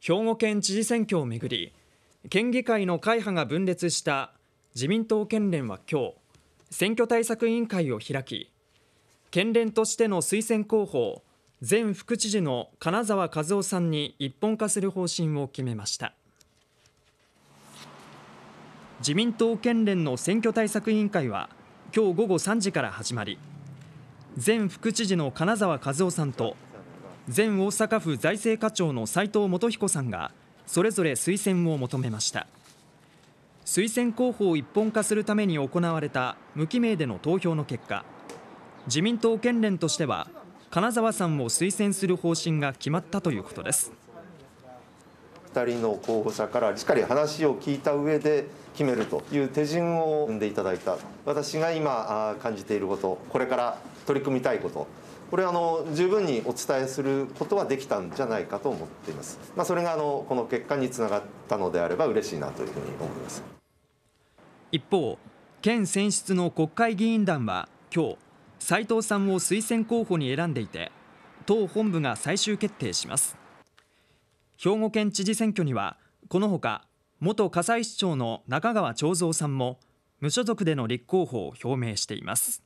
兵庫県知事選挙をめぐり県議会の会派が分裂した自民党県連は今日選挙対策委員会を開き県連としての推薦候補前副知事の金沢和夫さんに一本化する方針を決めました自民党県連の選挙対策委員会は今日午後3時から始まり前副知事の金沢和夫さんと前大阪府財政課長の斉藤元彦さんがそれぞれ推薦を求めました推薦候補を一本化するために行われた無記名での投票の結果自民党県連としては金沢さんを推薦する方針が決まったということです2人の候補者からしっかり話を聞いた上で決めるという手順を踏んでいただいた私が今感じていることこれから取り組みたいことこれあの十分にお伝えすることはできたんじゃないかと思っています、まあ、それがあのこの結果につながったのであれば嬉しいなというふうに思います一方県選出の国会議員団は今日斉藤さんを推薦候補に選んでいて党本部が最終決定します兵庫県知事選挙にはこのほか元葛西市長の中川長三さんも無所属での立候補を表明しています